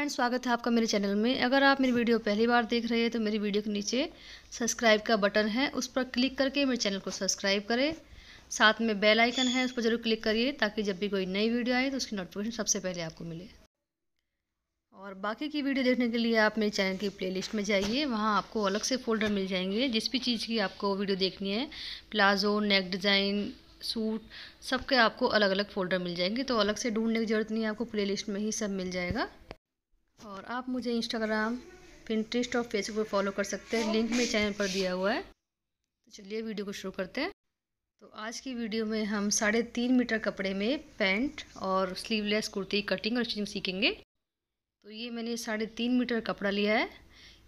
friends स्वागत है आपका मेरे चैनल में अगर आप मेरी वीडियो पहली बार देख रहे हैं तो मेरी वीडियो के नीचे सब्सक्राइब का बटन है उस पर क्लिक करके मेरे चैनल को सब्सक्राइब करें साथ में बेल आइकन है उस पर जरूर क्लिक करिए ताकि जब भी कोई नई वीडियो आए तो उसकी नोटिफिकेशन सबसे पहले आपको मिले और बाकी की वीडियो देखने के लिए आप मेरे चैनल की प्ले में जाइए वहाँ आपको अलग से फोल्डर मिल जाएंगे जिस भी चीज़ की आपको वीडियो देखनी है प्लाजो नेक डिज़ाइन सूट सबके आपको अलग अलग फ़ोल्डर मिल जाएंगे तो अलग से ढूंढने की ज़रूरत नहीं है आपको प्लेलिस्ट में ही सब मिल जाएगा और आप मुझे इंस्टाग्राम पिंट्रिस्ट और फेसबुक पर फॉलो कर सकते हैं लिंक मेरे चैनल पर दिया हुआ है तो चलिए वीडियो को शुरू करते हैं तो आज की वीडियो में हम साढ़े तीन मीटर कपड़े में पैंट और स्लीवलेस कुर्ती कटिंग और स्टिचिंग सीखेंगे तो ये मैंने साढ़े तीन मीटर कपड़ा लिया है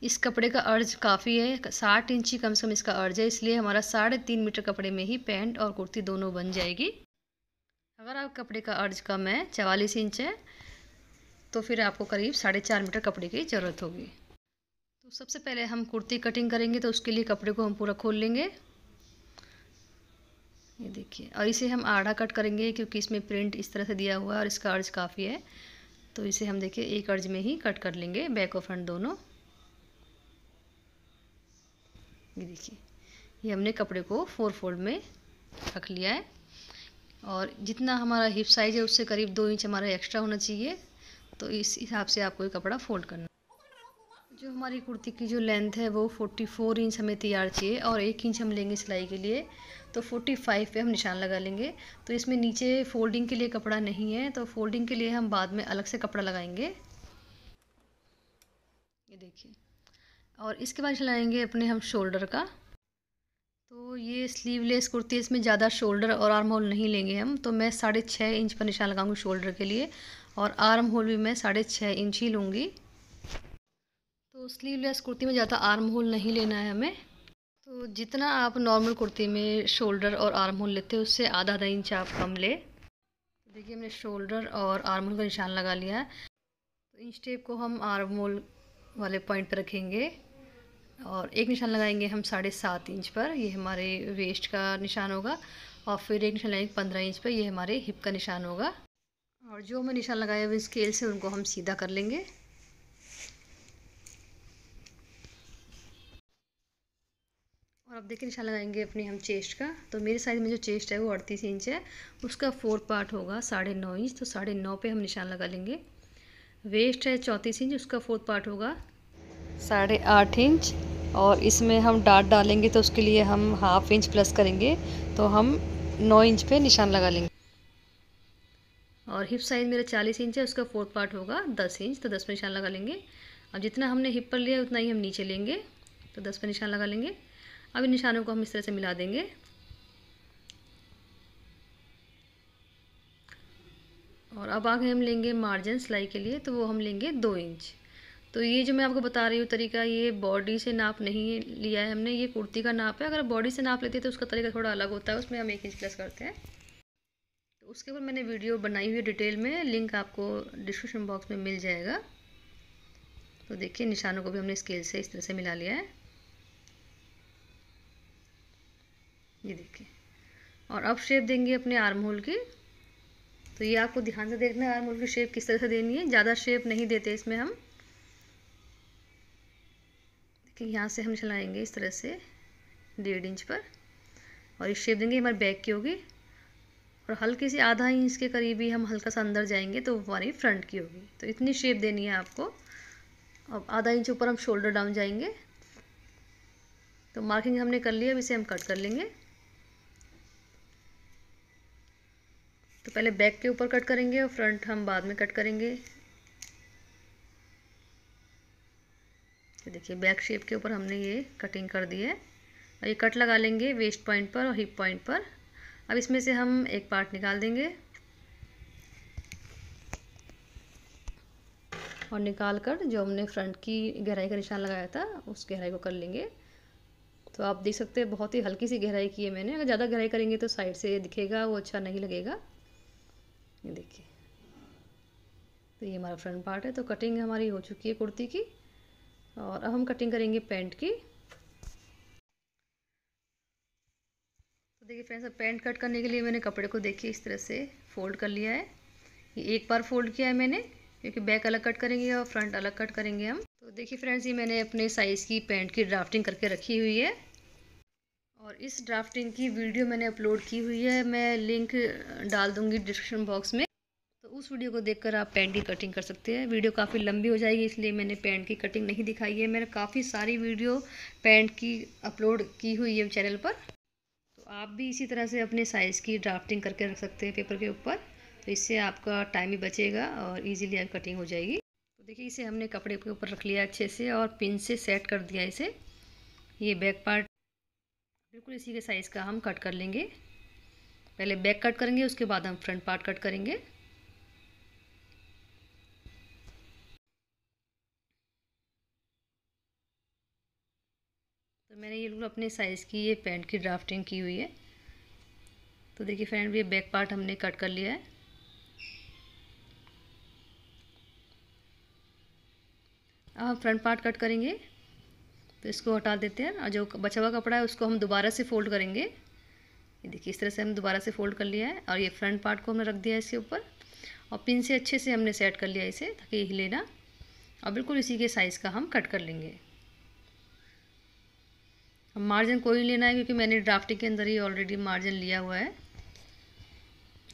इस कपड़े का अर्ज काफ़ी है साठ इंची कम से कम इसका अर्ज है इसलिए हमारा साढ़े तीन मीटर कपड़े में ही पैंट और कुर्ती दोनों बन जाएगी अगर आप कपड़े का अर्ज कम है चवालीस इंच है तो फिर आपको करीब साढ़े चार मीटर कपड़े की ज़रूरत होगी तो सबसे पहले हम कुर्ती कटिंग करेंगे तो उसके लिए कपड़े को हम पूरा खोल लेंगे ये देखिए और इसे हम आधा कट करेंगे क्योंकि इसमें प्रिंट इस तरह से दिया हुआ है और इसका अर्ज काफ़ी है तो इसे हम देखिए एक अर्ज में ही कट कर लेंगे बैक और फ्रंट दोनों ये देखिए ये हमने कपड़े को फोर फोल्ड में रख लिया है और जितना हमारा हिप साइज़ है उससे करीब दो इंच हमारा एक्स्ट्रा होना चाहिए तो इस हिसाब से आपको ये कपड़ा फोल्ड करना जो हमारी कुर्ती की जो लेंथ है वो 44 इंच हमें तैयार चाहिए और एक इंच हम लेंगे सिलाई के लिए तो 45 पे हम निशान लगा लेंगे तो इसमें नीचे फोल्डिंग के लिए कपड़ा नहीं है तो फोल्डिंग के लिए हम बाद में अलग से कपड़ा लगाएंगे ये देखिए और इसके बाद चलाएंगे अपने हम शोल्डर का तो ये स्लीवलेस कुर्ती इसमें ज़्यादा शोल्डर और आर्म होल नहीं लेंगे हम तो मैं साढ़े छः इंच पर निशान लगाऊंगी शोल्डर के लिए और आर्म होल भी मैं साढ़े छः इंच ही लूँगी तो स्लीवलेस कुर्ती में ज़्यादा आर्म होल नहीं लेना है हमें तो जितना आप नॉर्मल कुर्ती में शोल्डर और आर्म होल लेते हैं उससे आधा आधा इंच आप कम ले तो देखिए हमने शोल्डर और आर्म होल का निशान लगा लिया है तो इंच टेप को हम आर्म होल वाले पॉइंट पर रखेंगे और एक निशान लगाएंगे हम साढ़े सात इंच पर ये हमारे वेस्ट का निशान होगा और फिर एक निशान लगाएंगे पंद्रह इंच पर ये हमारे हिप का निशान होगा और जो हमें निशान लगाए हुए स्केल से उनको हम सीधा कर लेंगे और अब देखिए निशान लगाएंगे अपने हम चेस्ट का तो मेरे साइज में जो चेस्ट है वो अड़तीस इंच है उसका फोर पार्ट होगा साढ़े नौ इंच तो साढ़े नौ पर हम निशान लगा लेंगे वेस्ट है चौंतीस इंच उसका फोर्थ पार्ट होगा साढ़े आठ इंच और इसमें हम डाट डालेंगे तो उसके लिए हम हाफ इंच प्लस करेंगे तो हम नौ इंच पे निशान लगा लेंगे और हिप साइज़ मेरा चालीस इंच है उसका फोर्थ पार्ट होगा दस इंच तो दस पर निशान लगा लेंगे अब जितना हमने हिप पर लिया उतना ही हम नीचे लेंगे तो दस पर निशान लगा लेंगे अब इन निशानों को हम इस तरह से मिला देंगे और अब आगे हम लेंगे मार्जिन सिलाई के लिए तो वो हम लेंगे दो इंच तो ये जो मैं आपको बता रही हूँ तरीका ये बॉडी से नाप नहीं लिया है हमने ये कुर्ती का नाप है अगर बॉडी से नाप लेते हैं तो उसका तरीका थोड़ा अलग होता है उसमें हम एक इंच प्लस करते हैं तो उसके ऊपर मैंने वीडियो बनाई हुई डिटेल में लिंक आपको डिस्क्रिप्शन बॉक्स में मिल जाएगा तो देखिए निशानों को भी हमने स्केल से इस तरह से मिला लिया है ये देखिए और अब शेप देंगे अपने आर्म होल की तो ये आपको ध्यान से देखना है आर्म होल की शेप किस तरह से देनी है ज़्यादा शेप नहीं देते इसमें हम देखिए यहाँ से हम चलाएंगे इस तरह से डेढ़ इंच पर और ये शेप देंगे हमारे बैक की होगी और हल्के से आधा इंच के करीब ही हम हल्का सा अंदर जाएंगे तो वो हमारी फ्रंट की होगी तो इतनी शेप देनी है आपको अब आधा इंच ऊपर हम शोल्डर डाउन जाएंगे तो मार्किंग हमने कर ली अब इसे हम कट कर लेंगे तो पहले बैक के ऊपर कट करेंगे और फ्रंट हम बाद में कट करेंगे तो देखिए बैक शेप के ऊपर हमने ये कटिंग कर दी है और ये कट लगा लेंगे वेस्ट पॉइंट पर और हिप पॉइंट पर अब इसमें से हम एक पार्ट निकाल देंगे और निकाल कर जो हमने फ्रंट की गहराई का निशान लगाया था उस गहराई को कर लेंगे तो आप देख सकते हैं बहुत ही हल्की सी गहराई की है मैंने अगर ज़्यादा गहराई करेंगे तो साइड से दिखेगा वो अच्छा नहीं लगेगा ये देखिए तो ये हमारा फ्रंट पार्ट है तो कटिंग हमारी हो चुकी है कुर्ती की और अब हम कटिंग करेंगे पैंट की देखिए फ्रेंड्स अब पैंट कट करने के लिए मैंने कपड़े को देखिए इस तरह से फोल्ड कर लिया है ये एक बार फोल्ड किया है मैंने क्योंकि बैक अलग कट करेंगे और फ्रंट अलग कट करेंगे हम तो देखिए फ्रेंड्स ये मैंने अपने साइज़ की पैंट की ड्राफ्टिंग करके रखी हुई है और इस ड्राफ्टिंग की वीडियो मैंने अपलोड की हुई है मैं लिंक डाल दूँगी डिस्क्रिप्शन बॉक्स में तो उस वीडियो को देख आप पैंट की कटिंग कर सकते हैं वीडियो काफ़ी लंबी हो जाएगी इसलिए मैंने पैंट की कटिंग नहीं दिखाई है मैंने काफ़ी सारी वीडियो पैंट की अपलोड की हुई है चैनल पर आप भी इसी तरह से अपने साइज़ की ड्राफ्टिंग करके रख सकते हैं पेपर के ऊपर तो इससे आपका टाइम भी बचेगा और इजीली आप कटिंग हो जाएगी तो देखिए इसे हमने कपड़े के ऊपर रख लिया अच्छे से और पिन से सेट कर दिया इसे ये बैक पार्ट बिल्कुल इसी के साइज़ का हम कट कर लेंगे पहले बैक कट करेंगे उसके बाद हम फ्रंट पार्ट कट करेंगे तो मैंने ये बिल्कुल अपने साइज़ की ये पैंट की ड्राफ्टिंग की हुई है तो देखिए फ्रेंड ये बैक पार्ट हमने कट कर लिया है अब हम फ्रंट पार्ट कट करेंगे तो इसको हटा देते हैं और जो बचा हुआ कपड़ा है उसको हम दोबारा से फोल्ड करेंगे ये देखिए इस तरह से हम दोबारा से फोल्ड कर लिया है और ये फ्रंट पार्ट को हमने रख दिया है इसके ऊपर और पिन से अच्छे से हमने सेट कर लिया इसे ताकि ये हिले ना और बिल्कुल इसी के साइज़ का हम कट कर लेंगे मार्जिन कोई लेना है क्योंकि मैंने ड्राफ्टिंग के अंदर ही ऑलरेडी मार्जिन लिया हुआ है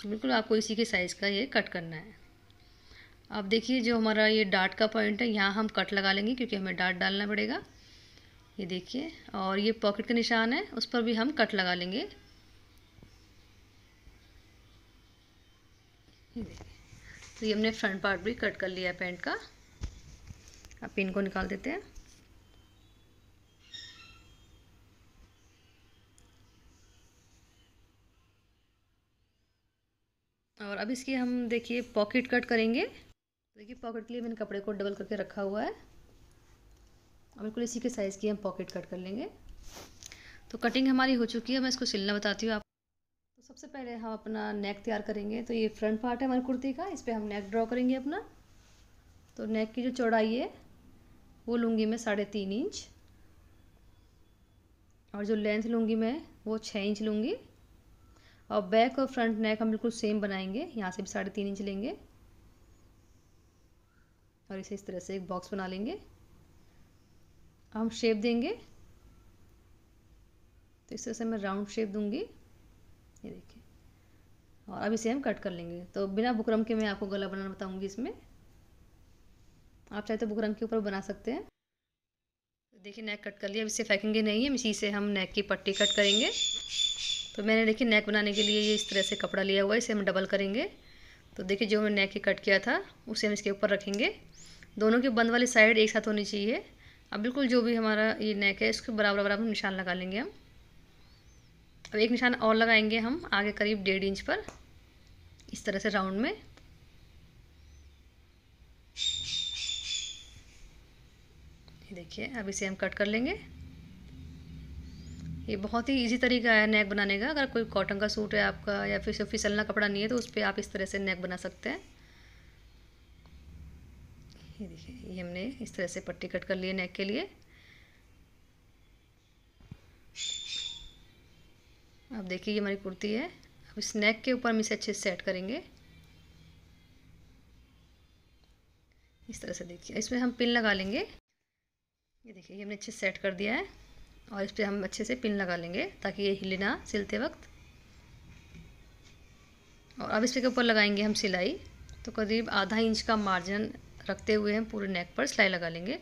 बिल्कुल आपको इसी के साइज़ का ये कट करना है अब देखिए जो हमारा ये डाट का पॉइंट है यहाँ हम कट लगा लेंगे क्योंकि हमें डाट डालना पड़ेगा ये देखिए और ये पॉकेट का निशान है उस पर भी हम कट लगा लेंगे तो ये हमने फ्रंट पार्ट भी कट कर लिया है पेंट का अब पिन को निकाल देते हैं और अब इसकी हम देखिए पॉकेट कट करेंगे देखिए पॉकेट के लिए मैंने कपड़े को डबल करके रखा हुआ है और बिल्कुल इसी के साइज़ की हम पॉकेट कट कर लेंगे तो कटिंग हमारी हो चुकी है मैं इसको सिलना बताती हूँ आप तो सबसे पहले हम अपना नेक तैयार करेंगे तो ये फ्रंट पार्ट है हमारी कुर्ती का इस पर हम नेक ड्रॉ करेंगे अपना तो नेक की जो चौड़ाई है वो लूँगी मैं साढ़े तीन इंच और जो लेंथ लूँगी मैं वो छः इंच लूँगी और बैक और फ्रंट नेक हम बिल्कुल सेम बनाएंगे यहाँ से भी साढ़े तीन इंच लेंगे और इसे इस तरह से एक बॉक्स बना लेंगे हम शेप देंगे तो इस तरह से मैं राउंड शेप दूंगी ये देखिए और अब इसे हम कट कर लेंगे तो बिना बुकरम के मैं आपको गला बनाना बताऊंगी इसमें आप चाहे तो बुकरम के ऊपर बना सकते हैं देखिए नेक कट कर लिया अब इसे फेंकेंगे नहीं है इसी से हम नेक की पट्टी कट करेंगे तो मैंने देखिए नेक बनाने के लिए ये इस तरह से कपड़ा लिया हुआ है इसे हम डबल करेंगे तो देखिए जो हमने नेक ही कट किया था उसे हम इसके ऊपर रखेंगे दोनों के बंद वाली साइड एक साथ होनी चाहिए अब बिल्कुल जो भी हमारा ये नेक है इसके बराबर बराबर हम निशान लगा लेंगे हम अब एक निशान और लगाएंगे हम आगे करीब डेढ़ इंच पर इस तरह से राउंड में देखिए अब इसे हम कट कर लेंगे ये बहुत ही ईजी तरीका है नेक बनाने का अगर कोई कॉटन का सूट है आपका या फिर फिसलना कपड़ा नहीं है तो उस पर आप इस तरह से नेक बना सकते हैं ये देखिए ये हमने इस तरह से पट्टी कट कर लिए नेक के लिए अब देखिए ये हमारी कुर्ती है अब इस नेक के ऊपर हम इसे अच्छे से सेट करेंगे इस तरह से देखिए इसमें हम पिन लगा लेंगे ये देखिए ये हमने अच्छे सेट कर दिया है और इस पर हम अच्छे से पिन लगा लेंगे ताकि ये हिले ना सिलते वक्त और अब इसके ऊपर लगाएंगे हम सिलाई तो करीब आधा इंच का मार्जिन रखते हुए हम पूरे नेक पर सिलाई लगा लेंगे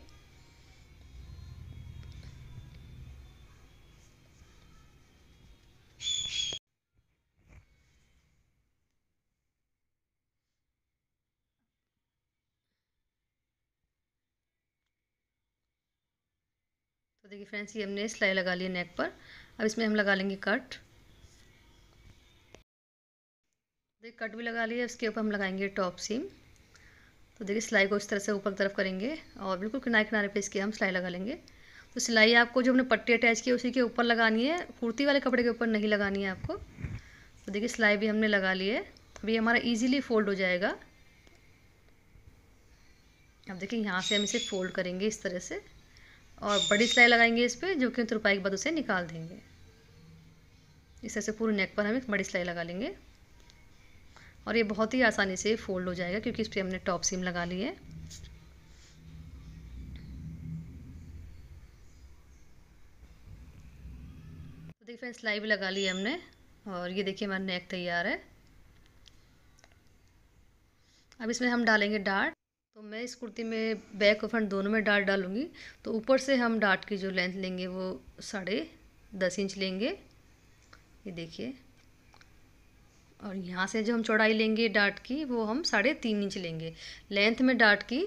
देखिए फ्रेंड्स ये हमने सिलाई लगा ली नेक पर अब इसमें हम लगा लेंगे कट देखिए कट भी लगा लिया उसके ऊपर हम लगाएंगे टॉप सीम तो देखिए सिलाई को इस तरह से ऊपर की तरफ करेंगे और बिल्कुल किनारे किनारे पे इसकी हम सिलाई लगा लेंगे तो सिलाई आपको जो हमने पट्टी अटैच की उसी के ऊपर लगानी है कुर्ती वाले कपड़े के ऊपर नहीं लगानी है आपको तो देखिए सिलाई भी हमने लगा ली है अभी हमारा ईजिली फोल्ड हो जाएगा अब देखिए यहाँ से हम इसे फोल्ड करेंगे इस तरह से और बड़ी सिलाई लगाएंगे इस पर जो कि तुरपाई के बाद उसे निकाल देंगे इस तरह से पूरे नेक पर हम एक बड़ी सिलाई लगा लेंगे और ये बहुत ही आसानी से फोल्ड हो जाएगा क्योंकि इस पर हमने टॉप सीम लगा ली है तो देखिए फ्रेंड्स सिलाई भी लगा ली है हमने और ये देखिए हमारा नेक तैयार है अब इसमें हम डालेंगे डार्ट तो मैं इस कुर्ती में बैक और फ्रंट दोनों में डाट डालूंगी तो ऊपर से हम डाट की जो लेंथ लेंगे वो साढ़े दस इंच लेंगे ये देखिए और यहाँ से जो हम चौड़ाई लेंगे डाट की वो हम साढ़े तीन इंच लेंगे लेंथ में डाट की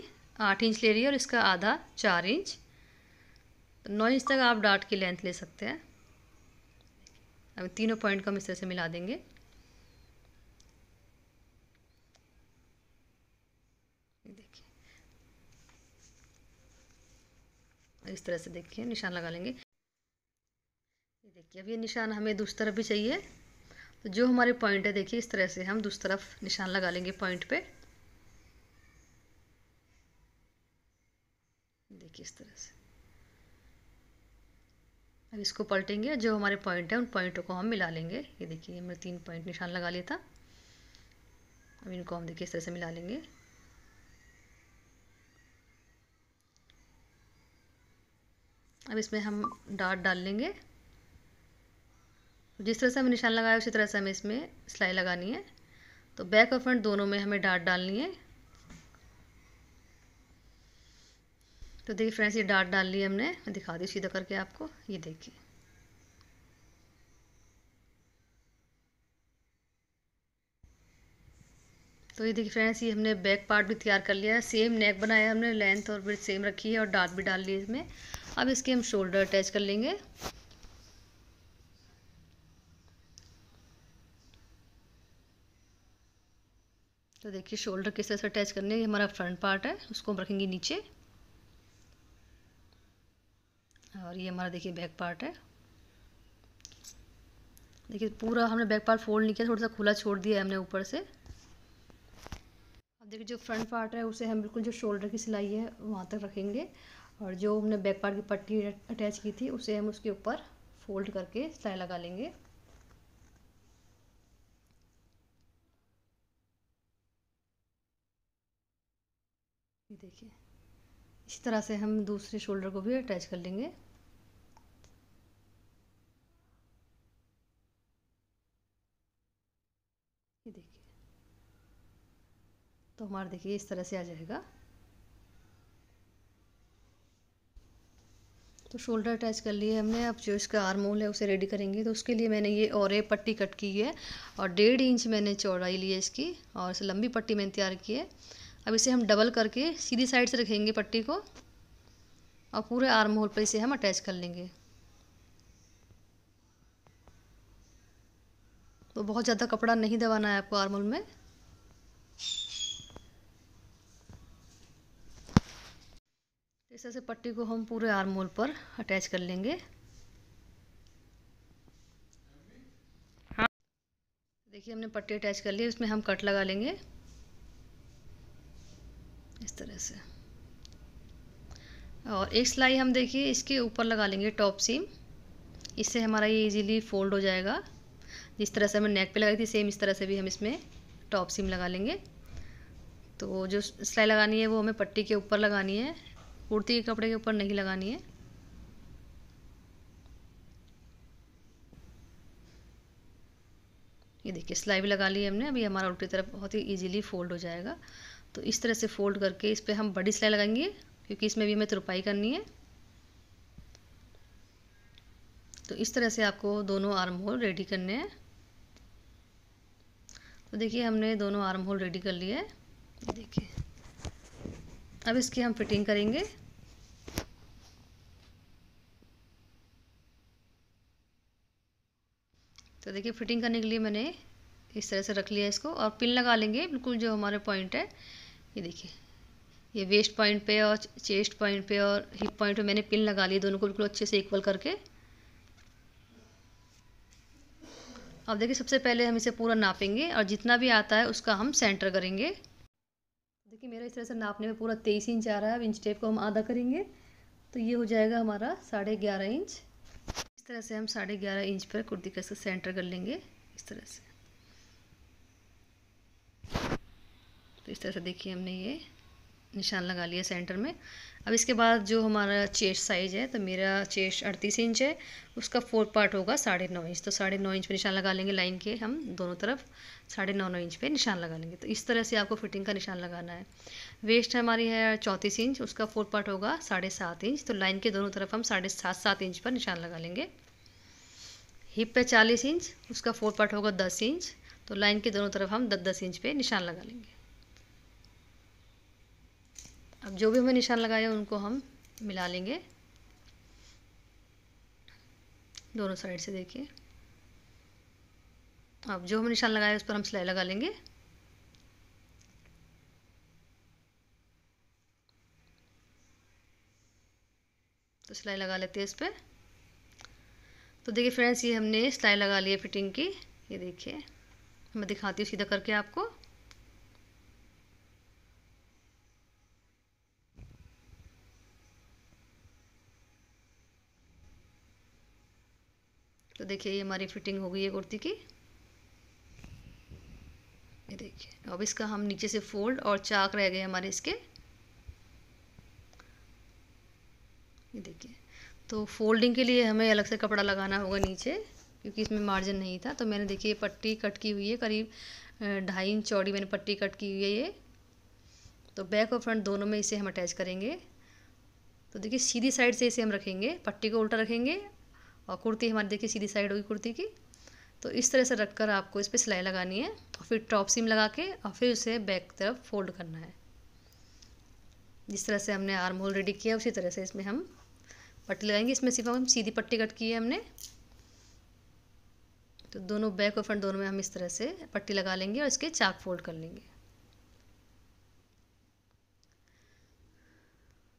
आठ इंच ले रही है और इसका आधा चार इंच तो नौ इंच तक आप डाट की लेंथ ले सकते हैं अब तीनों पॉइंट को हम इस तरह से मिला देंगे इस तरह से देखिए निशान लगा लेंगे ये देखिए अब ये निशान हमें दूसरी तरफ भी चाहिए तो जो हमारे पॉइंट है देखिए इस तरह से हम दूसरी तरफ निशान लगा लेंगे पॉइंट पे देखिए इस तरह से अब इसको पलटेंगे जो हमारे पॉइंट है उन पॉइंटों को हम मिला लेंगे ये देखिए हमने तीन पॉइंट निशान लगा लिया था अब इनको हम देखिए इस तरह से मिला लेंगे अब इसमें हम डॉट डाल लेंगे जिस तरह से हमें निशान लगाया उसी तरह से हमें इसमें सिलाई लगानी है तो बैक और फ्रंट दोनों में हमें डाट डालनी है तो देखिए फ्रेंड्स ये डाट डाल ली हमने दिखा दी सीधा करके आपको ये देखिए तो ये देखिए फ्रेंड्स ये हमने बैक पार्ट भी तैयार कर लिया है सेम नेक बनाया हमने लेंथ और सेम रखी है और डाट भी डाल ली इसमें अब इसके हम शोल्डर अटैच कर लेंगे तो देखिए शोल्डर किस तरह से अटैच करने ये हमारा फ्रंट पार्ट है उसको हम रखेंगे नीचे और ये हमारा देखिए बैक पार्ट है देखिए पूरा हमने बैक पार्ट फोल्ड नहीं किया थोड़ा सा खुला छोड़ दिया है हमने ऊपर से अब देखिए जो फ्रंट पार्ट है उसे हम बिल्कुल जो शोल्डर की सिलाई है वहाँ तक रखेंगे और जो हमने बैक पार्ट की पट्टी अटैच की थी उसे हम उसके ऊपर फोल्ड करके सिलाई लगा लेंगे देखिए इसी तरह से हम दूसरे शोल्डर को भी अटैच कर लेंगे देखिए तो हमारा देखिए इस तरह से आ जाएगा तो शोल्डर अटैच कर लिए हमने अब जो इसका आर्म होल है उसे रेडी करेंगे तो उसके लिए मैंने ये और पट्टी कट की है और डेढ़ इंच मैंने चौड़ाई ली है इसकी और इसे लंबी पट्टी मैंने तैयार की है अब इसे हम डबल करके सीधी साइड से रखेंगे पट्टी को और पूरे आर्म होल पर इसे हम अटैच कर लेंगे तो बहुत ज़्यादा कपड़ा नहीं दबाना है आपको आर्म होल में इस तरह से पट्टी को हम पूरे आर्म होल पर अटैच कर लेंगे हाँ देखिए हमने पट्टी अटैच कर ली उसमें हम कट लगा लेंगे इस तरह से और एक सिलाई हम देखिए इसके ऊपर लगा लेंगे टॉप सीम इससे हमारा ये इजीली फोल्ड हो जाएगा जिस तरह से हमने नेक पे लगाई थी सेम इस तरह से भी हम इसमें टॉप सीम लगा लेंगे तो जो सिलाई लगानी है वो हमें पट्टी के ऊपर लगानी है कुर्ती के कपड़े के ऊपर नहीं लगानी है ये देखिए सिलाई भी लगा ली हमने अभी हमारा उल्टी तरफ बहुत ही इजीली फोल्ड हो जाएगा तो इस तरह से फोल्ड करके इस पर हम बड़ी सिलाई लगाएंगे क्योंकि इसमें भी हमें तुरपाई करनी है तो इस तरह से आपको दोनों आर्म होल रेडी करने हैं तो देखिए हमने दोनों आर्म होल रेडी कर लिए देखिए अब इसकी हम फिटिंग करेंगे तो देखिए फिटिंग करने के लिए मैंने इस तरह से रख लिया इसको और पिन लगा लेंगे बिल्कुल जो हमारे पॉइंट है ये देखिए ये वेस्ट पॉइंट पे और चेस्ट पॉइंट पे और हिप पॉइंट पे मैंने पिन लगा लिए दोनों को बिल्कुल अच्छे से इक्वल करके अब देखिए सबसे पहले हम इसे पूरा नापेंगे और जितना भी आता है उसका हम सेंटर करेंगे देखिए मेरा इस तरह से नापने में पूरा तेईस इंच आ रहा है अब इंच टेप को हम आधा करेंगे तो ये हो जाएगा हमारा साढ़े ग्यारह इंच इस तरह से हम साढ़े ग्यारह इंच पर कुर्ती का सेंटर कर लेंगे इस तरह से तो इस तरह से देखिए हमने ये निशान लगा लिया सेंटर में अब इसके बाद जो हमारा चेस्ट साइज है तो मेरा चेस्ट अड़तीस इंच है उसका फोर्थ पार्ट होगा साढ़े नौ इंच तो साढ़े नौ इंच पे निशान लगा लेंगे लाइन के हम दोनों तरफ साढ़े नौ नौ इंच पे निशान लगा लेंगे तो इस तरह से आपको फिटिंग का निशान लगाना है वेस्ट हमारी है चौंतीस इंच उसका फोर्थ पार्ट होगा साढ़े सात इंच तो लाइन के दोनों तरफ हम साढ़े सात सात इंच पर निशान लगा लेंगे हिप पे चालीस इंच उसका फोर्थ पार्ट होगा दस इंच तो लाइन के दोनों तरफ हम दस दस इंच पे निशान लगा लेंगे अब जो भी हमें निशान लगाया उनको हम मिला लेंगे दोनों साइड से देखिए अब जो हमें निशान लगाया उस पर हम सिलाई लगा लेंगे तो सिलाई लगा लेते हैं इस पर तो देखिए फ्रेंड्स ये हमने सिलाई लगा ली है फिटिंग की ये देखिए मैं दिखाती हूँ सीधा करके आपको देखिए ये हमारी फिटिंग हो गई है कुर्ती की ये देखिए अब इसका हम नीचे से फोल्ड और चाक रह गए हमारे इसके ये देखिए तो फोल्डिंग के लिए हमें अलग से कपड़ा लगाना होगा नीचे क्योंकि इसमें मार्जिन नहीं था तो मैंने देखिए पट्टी कट की हुई है करीब ढाई इंच चौड़ी मैंने पट्टी कट की हुई है ये तो बैक और फ्रंट दोनों में इसे हम अटैच करेंगे तो देखिए सीधी साइड से इसे हम रखेंगे पट्टी को उल्टा रखेंगे और कुर्ती हमारी देखिए सीधी साइड होगी कुर्ती की तो इस तरह से रख कर आपको इस पर सिलाई लगानी है और फिर टॉप सीम लगा के और फिर उसे बैक तरफ फोल्ड करना है जिस तरह से हमने आर्म होल रेडी किया उसी तरह से इसमें हम पट्टी लगाएंगे इसमें सिर्फ हम सीधी पट्टी कट की है हमने तो दोनों बैक और फ्रंट दोनों में हम इस तरह से पट्टी लगा लेंगे और इसके चाक फोल्ड कर लेंगे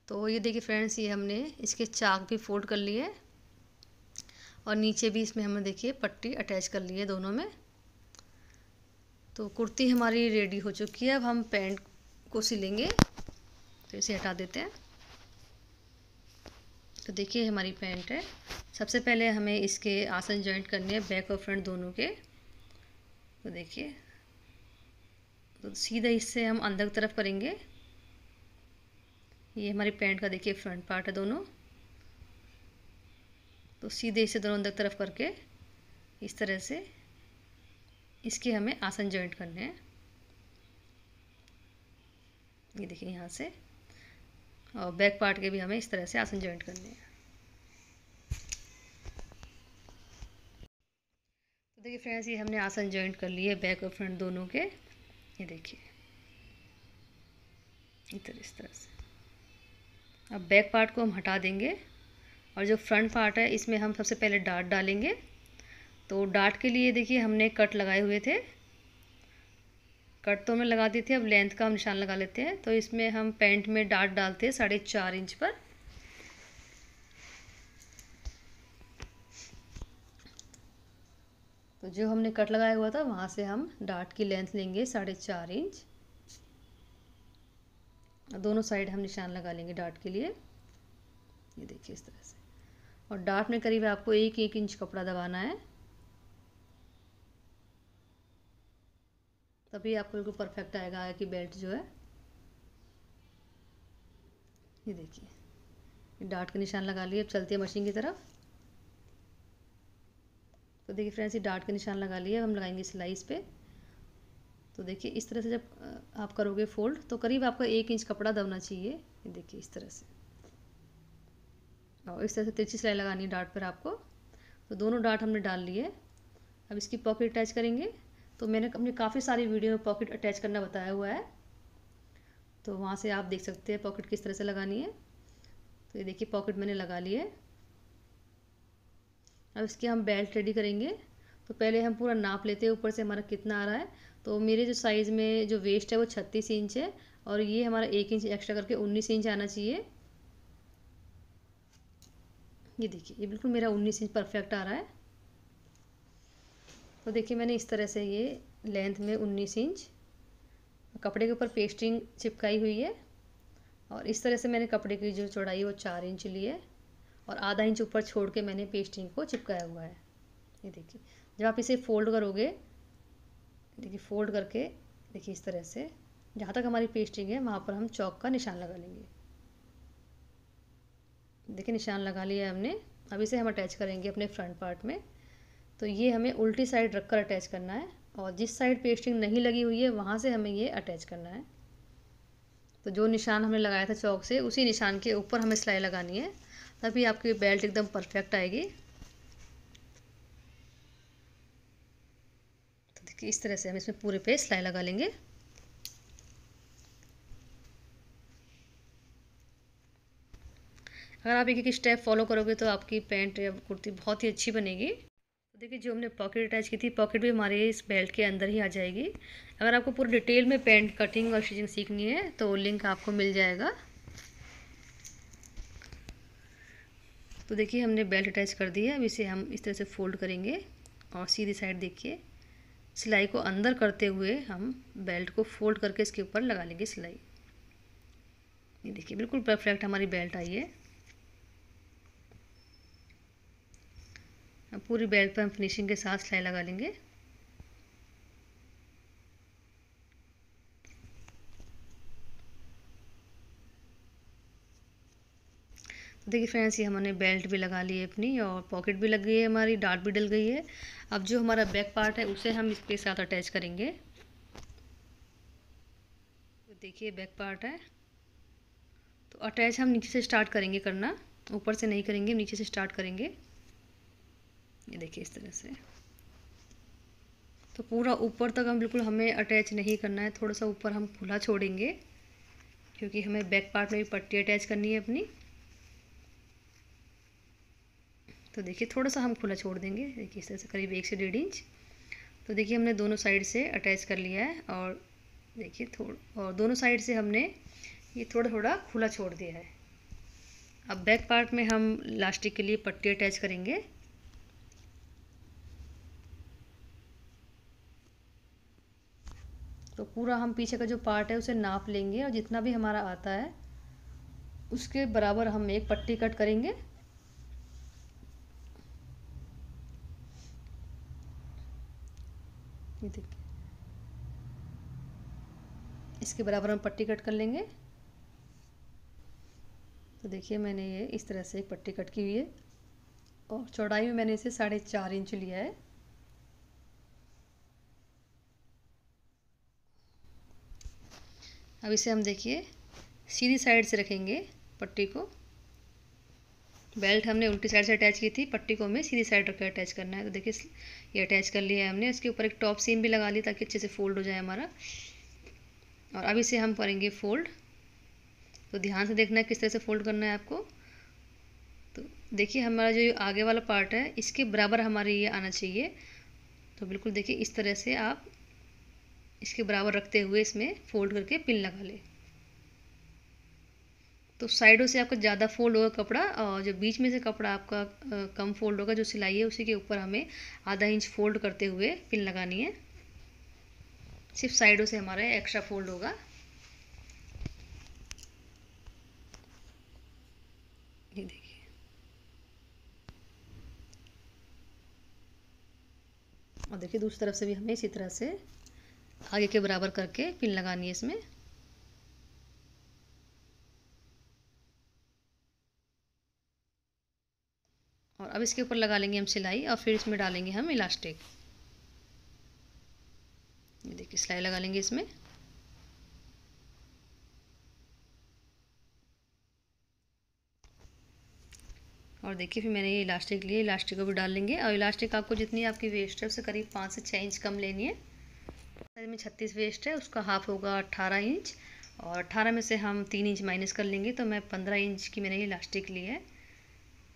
तो ये देखिए फ्रेंड्स ये हमने इसके चाक भी फोल्ड कर लिए और नीचे भी इसमें हमने देखिए पट्टी अटैच कर ली है दोनों में तो कुर्ती हमारी रेडी हो चुकी है अब हम पैंट को सिलेंगे तो इसे हटा देते हैं तो देखिए हमारी पैंट है सबसे पहले हमें इसके आसन जॉइंट करने हैं बैक और फ्रंट दोनों के तो देखिए तो सीधा इससे हम अंदर की तरफ करेंगे ये हमारी पैंट का देखिए फ्रंट पार्ट है दोनों तो सीधे इसे दोनों अंदर तरफ करके इस तरह से इसके हमें आसन जॉइंट करने हैं ये देखिए यहाँ से और बैक पार्ट के भी हमें इस तरह से आसन जॉइंट करने हैं तो देखिए फ्रेंड्स ये हमने आसन जॉइंट कर लिए बैक और फ्रंट दोनों के ये देखिए इधर इस तरह से अब बैक पार्ट को हम हटा देंगे और जो फ्रंट पार्ट है इसमें हम सबसे पहले डाट डालेंगे तो डाट के लिए देखिए हमने कट लगाए हुए थे कट तो हमें लगा दी थी अब लेंथ का हम निशान लगा लेते हैं तो इसमें हम पैंट में डाट डालते हैं साढ़े चार इंच पर तो जो हमने कट लगाया हुआ था वहाँ से हम डाट की लेंथ लेंगे साढ़े चार इंच दोनों साइड हम निशान लगा लेंगे डाट के लिए ये देखिए इस तरह से और डार्ट में करीब आपको एक एक इंच कपड़ा दबाना है तभी आपको बिल्कुल परफेक्ट आएगा कि बेल्ट जो है ये देखिए डार्ट का निशान लगा लिए अब चलती है मशीन की तरफ तो देखिए फ्रेंड्स ये डार्ट का निशान लगा लिए हम लगाएंगे सिलाई इस पर तो देखिए इस तरह से जब आप करोगे फोल्ड तो करीब आपका एक इंच कपड़ा दबना चाहिए ये देखिए इस तरह से और हाँ, इस तरह से तिरछी सिलाई लगानी है डार्ट पर आपको तो दोनों डार्ट हमने डाल लिए अब इसकी पॉकेट अटैच करेंगे तो मैंने अपनी काफ़ी सारी वीडियो में पॉकेट अटैच करना बताया हुआ है तो वहाँ से आप देख सकते हैं पॉकेट किस तरह से लगानी है तो ये देखिए पॉकेट मैंने लगा ली है अब इसकी हम बेल्ट रेडी करेंगे तो पहले हम पूरा नाप लेते हैं ऊपर से हमारा कितना आ रहा है तो मेरे जो साइज़ में जो वेस्ट है वो छत्तीस इंच है और ये हमारा एक इंच एक्स्ट्रा करके उन्नीस इंच आना चाहिए ये देखिए ये बिल्कुल मेरा उन्नीस इंच परफेक्ट आ रहा है तो देखिए मैंने इस तरह से ये लेंथ में उन्नीस इंच कपड़े के ऊपर पेस्टिंग चिपकाई हुई है और इस तरह से मैंने कपड़े की जो चौड़ाई वो चार इंच ली है और आधा इंच ऊपर छोड़ के मैंने पेस्टिंग को चिपकाया हुआ है ये देखिए जब आप इसे फोल्ड करोगे देखिए फोल्ड करके देखिए इस तरह से जहाँ तक हमारी पेस्टिंग है वहाँ पर हम चौक का निशान लगा लेंगे देखिए निशान लगा लिया हमने अब इसे हम अटैच करेंगे अपने फ्रंट पार्ट में तो ये हमें उल्टी साइड रख कर अटैच करना है और जिस साइड पेस्टिंग नहीं लगी हुई है वहाँ से हमें ये अटैच करना है तो जो निशान हमने लगाया था चौक से उसी निशान के ऊपर हमें सिलाई लगानी है तभी आपकी बेल्ट एकदम परफेक्ट आएगी तो देखिए इस तरह से हम इसमें पूरे पे सिलाई लगा लेंगे अगर आप एक एक स्टेप फॉलो करोगे तो आपकी पैंट या कुर्ती बहुत ही अच्छी बनेगी तो देखिए जो हमने पॉकेट अटैच की थी पॉकेट भी हमारे इस बेल्ट के अंदर ही आ जाएगी अगर आपको पूरी डिटेल में पैंट कटिंग और स्टिचिंग सीखनी है तो लिंक आपको मिल जाएगा तो देखिए हमने बेल्ट अटैच कर दी है अब इसे हम इस तरह से फोल्ड करेंगे और सीधी साइड देखिए सिलाई को अंदर करते हुए हम बेल्ट को फोल्ड करके इसके ऊपर लगा लेंगे सिलाई ये देखिए बिल्कुल परफेक्ट हमारी बेल्ट आई है पूरी बेल्ट पर हम फिनिशिंग के साथ सिलाई लगा लेंगे तो देखिए फ्रेंड्स ये हमने बेल्ट भी लगा ली है अपनी और पॉकेट भी लग गई है हमारी डाट भी डल गई है अब जो हमारा बैक पार्ट है उसे हम इसके साथ अटैच करेंगे तो देखिए बैक पार्ट है तो अटैच हम नीचे से स्टार्ट करेंगे करना ऊपर से नहीं करेंगे नीचे से स्टार्ट करेंगे ये देखिए इस तरह से तो पूरा ऊपर तक हम बिल्कुल हमें अटैच नहीं करना है थोड़ा सा ऊपर हम खुला छोड़ेंगे क्योंकि हमें बैक पार्ट में भी पट्टी अटैच करनी है अपनी तो देखिए थोड़ा सा हम खुला छोड़ देंगे देखिए इस तरह से करीब एक से डेढ़ इंच तो देखिए हमने दोनों साइड से अटैच कर लिया है और देखिए थोड़ा और दोनों साइड से हमने ये थोड़ा थोड़ा खुला छोड़ दिया है अब बैक पार्ट में हम लास्टिक के लिए पट्टी अटैच करेंगे तो पूरा हम पीछे का जो पार्ट है उसे नाप लेंगे और जितना भी हमारा आता है उसके बराबर हम एक पट्टी कट करेंगे ये देखिए इसके बराबर हम पट्टी कट कर लेंगे तो देखिए मैंने ये इस तरह से एक पट्टी कट की हुई है और चौड़ाई में मैंने इसे साढ़े चार इंच लिया है अब इसे हम देखिए सीधी साइड से रखेंगे पट्टी को बेल्ट हमने उल्टी साइड से अटैच की थी पट्टी को हमें सीधी साइड रखकर अटैच करना है तो देखिए ये अटैच कर लिया है हमने इसके ऊपर एक टॉप सीम भी लगा ली ताकि अच्छे से फोल्ड हो जाए हमारा और अब इसे हम करेंगे फोल्ड तो ध्यान से देखना है किस तरह से फोल्ड करना है आपको तो देखिए हमारा जो आगे वाला पार्ट है इसके बराबर हमारे ये आना चाहिए तो बिल्कुल देखिए इस तरह से आप इसके बराबर रखते हुए इसमें फोल्ड करके पिन लगा ले तो साइडों से आपका ज़्यादा फोल्ड होगा कपड़ा और जो बीच में से कपड़ा आपका कम फोल्ड होगा जो सिलाई है उसी के ऊपर हमें आधा इंच फोल्ड करते हुए पिन लगानी है सिर्फ साइडों से हमारा एक्स्ट्रा फोल्ड होगा ये देखिए और देखिए दूसरी तरफ से भी हमें इसी तरह से आगे के बराबर करके पिन लगानी है इसमें और अब इसके ऊपर लगा लेंगे हम सिलाई और फिर इसमें डालेंगे हम इलास्टिक ये देखिए सिलाई लगा लेंगे इसमें और देखिए फिर मैंने ये इलास्टिक लिए इलास्टिक को भी डाल लेंगे और इलास्टिक आपको जितनी आपकी वेस्ट है उससे करीब पाँच से छः इंच कम लेनी है में छत्तीस वेस्ट है उसका हाफ होगा अट्ठारह इंच और अट्ठारह में से हम तीन इंच माइनस कर लेंगे तो मैं पंद्रह इंच की मैंने ये इलास्टिक ली है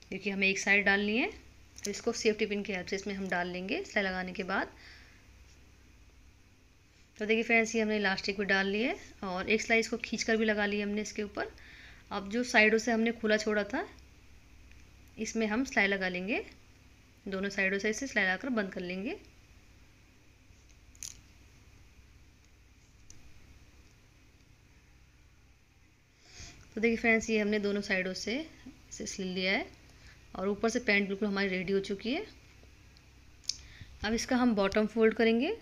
क्योंकि हमें एक साइड डालनी है तो इसको सेफ्टी पिन की हेल्प से इसमें हम डाल लेंगे सिलाई लगाने के बाद तो देखिए फ्रेंड्स ये हमने इलास्टिक भी डाल ली है और एक सिलाई इसको खींच कर भी लगा ली है हमने इसके ऊपर अब जो साइडों से हमने खुला छोड़ा था इसमें हम सिलाई लगा लेंगे दोनों साइडों से इसे सिलाई लगाकर बंद कर लेंगे तो देखिए फ्रेंड्स ये हमने दोनों साइडों से इसे सिल लिया है और ऊपर से पैंट बिल्कुल हमारी रेडी हो चुकी है अब इसका हम बॉटम फोल्ड करेंगे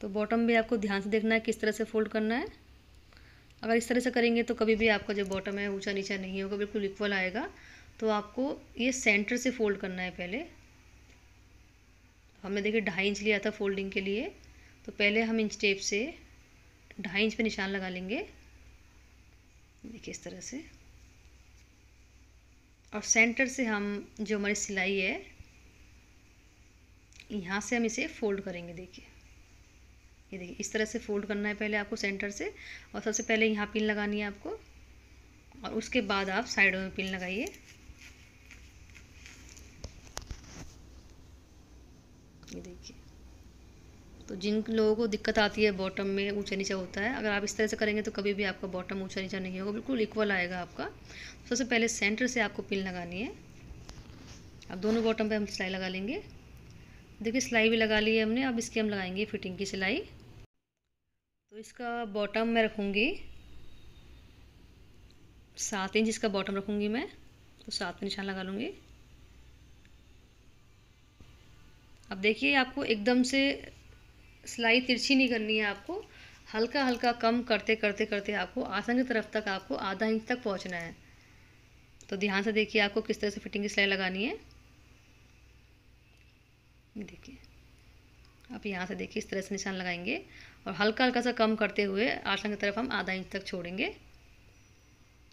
तो बॉटम भी आपको ध्यान से देखना है किस तरह से फोल्ड करना है अगर इस तरह से करेंगे तो कभी भी आपका जो बॉटम है ऊंचा नीचा नहीं होगा बिल्कुल इक्वल आएगा तो आपको ये सेंटर से फोल्ड करना है पहले हमने देखिए ढाई इंच लिया था फोल्डिंग के लिए तो पहले हम इंच टेप से ढाई इंच पे निशान लगा लेंगे देखिए इस तरह से और सेंटर से हम जो हमारी सिलाई है यहाँ से हम इसे फोल्ड करेंगे देखिए ये देखिए इस तरह से फोल्ड करना है पहले आपको सेंटर से और सबसे पहले यहाँ पिन लगानी है आपको और उसके बाद आप साइडों में पिन लगाइए ये देखिए तो जिन लोगों को दिक्कत आती है बॉटम में ऊंचा नीचा होता है अगर आप इस तरह से करेंगे तो कभी भी आपका बॉटम ऊंचा नीचा नहीं होगा बिल्कुल इक्वल आएगा आपका सबसे पहले सेंटर से आपको पिन लगानी है अब दोनों बॉटम पे हम सिलाई लगा लेंगे देखिए सिलाई भी लगा ली है हमने अब इसकी हम लगाएंगे फिटिंग की सिलाई तो इसका बॉटम मैं रखूँगी सात इंच इसका बॉटम रखूँगी मैं तो सात में निशान लगा लूँगी अब देखिए आपको एकदम से सिलाई तिरछी नहीं करनी है आपको हल्का हल्का कम करते करते करते आपको आसन की तरफ तक आपको आधा इंच तक पहुंचना है तो ध्यान से देखिए आपको किस तरह से फिटिंग की सिलाई लगानी है देखिए आप यहाँ से देखिए इस तरह से निशान लगाएंगे और हल्का हल्का सा कम करते हुए आसन की तरफ हम आधा इंच तक छोड़ेंगे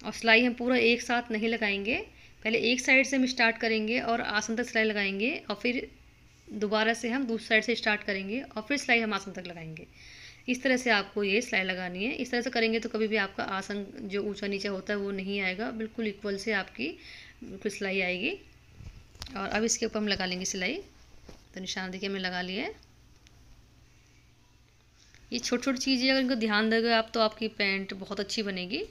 और सिलाई हम पूरा एक साथ नहीं लगाएंगे पहले एक साइड से हम स्टार्ट करेंगे और आसन तक सिलाई लगाएंगे और फिर दोबारा से हम दूसरी साइड से स्टार्ट करेंगे और फिर सिलाई हम आसन तक लगाएंगे इस तरह से आपको ये सिलाई लगानी है इस तरह से करेंगे तो कभी भी आपका आसन जो ऊंचा नीचा होता है वो नहीं आएगा बिल्कुल इक्वल से आपकी बिल्कुल सिलाई आएगी और अब इसके ऊपर हम लगा लेंगे सिलाई तो निशान देखिए हमें लगा लिया है ये छोटी छोटी चीज़ें अगर इनको ध्यान दोगे आप तो आपकी पैंट बहुत अच्छी बनेगी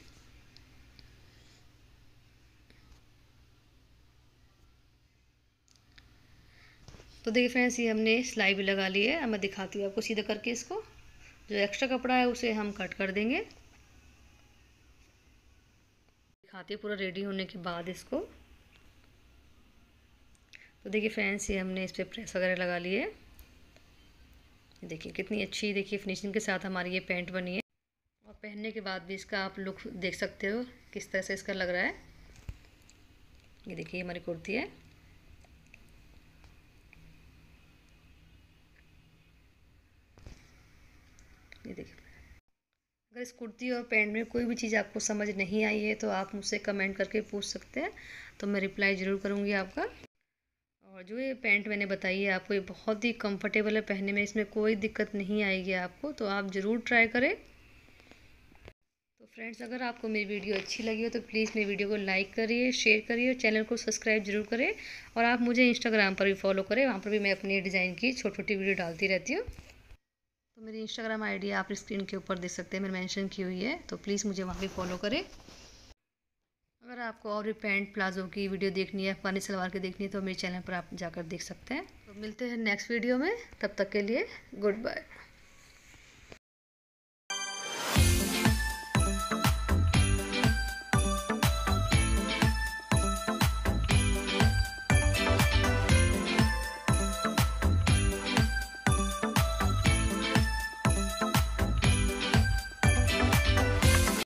तो देखिए फ्रेंड्स ये हमने सिलाई भी लगा ली है अब मैं दिखाती हूँ आपको सीधा करके इसको जो एक्स्ट्रा कपड़ा है उसे हम कट कर देंगे दिखाती है पूरा रेडी होने के बाद इसको तो देखिए फ्रेंड्स ये हमने इस पर प्रेस वगैरह लगा ली है देखिए कितनी अच्छी देखिए फिनिशिंग के साथ हमारी ये पेंट बनी है और पहनने के बाद भी इसका आप लुक देख सकते हो किस तरह से इसका लग रहा है ये देखिए हमारी कुर्ती है ये देखिए अगर इस कुर्ती और पैंट में कोई भी चीज़ आपको समझ नहीं आई है तो आप मुझसे कमेंट करके पूछ सकते हैं तो मैं रिप्लाई ज़रूर करूँगी आपका और जो ये पैंट मैंने बताई है आपको ये बहुत ही कंफर्टेबल है पहनने में इसमें कोई दिक्कत नहीं आएगी आपको तो आप ज़रूर ट्राई करें तो फ्रेंड्स अगर आपको मेरी वीडियो अच्छी लगी हो तो प्लीज़ मेरी वीडियो को लाइक करिए शेयर करिए और चैनल को सब्सक्राइब जरूर करें और आप मुझे इंस्टाग्राम पर भी फॉलो करें वहाँ पर भी मैं अपनी डिज़ाइन की छोटी छोटी वीडियो डालती रहती हूँ तो मेरी इंस्टाग्राम आईडी आप स्क्रीन के ऊपर देख सकते हैं मैंने मेंशन की हुई है तो प्लीज़ मुझे वहाँ भी फॉलो करें अगर आपको और भी पैंट प्लाजो की वीडियो देखनी है अफगानी सलवार की देखनी है तो मेरे चैनल पर आप जाकर देख सकते हैं तो मिलते हैं नेक्स्ट वीडियो में तब तक के लिए गुड बाय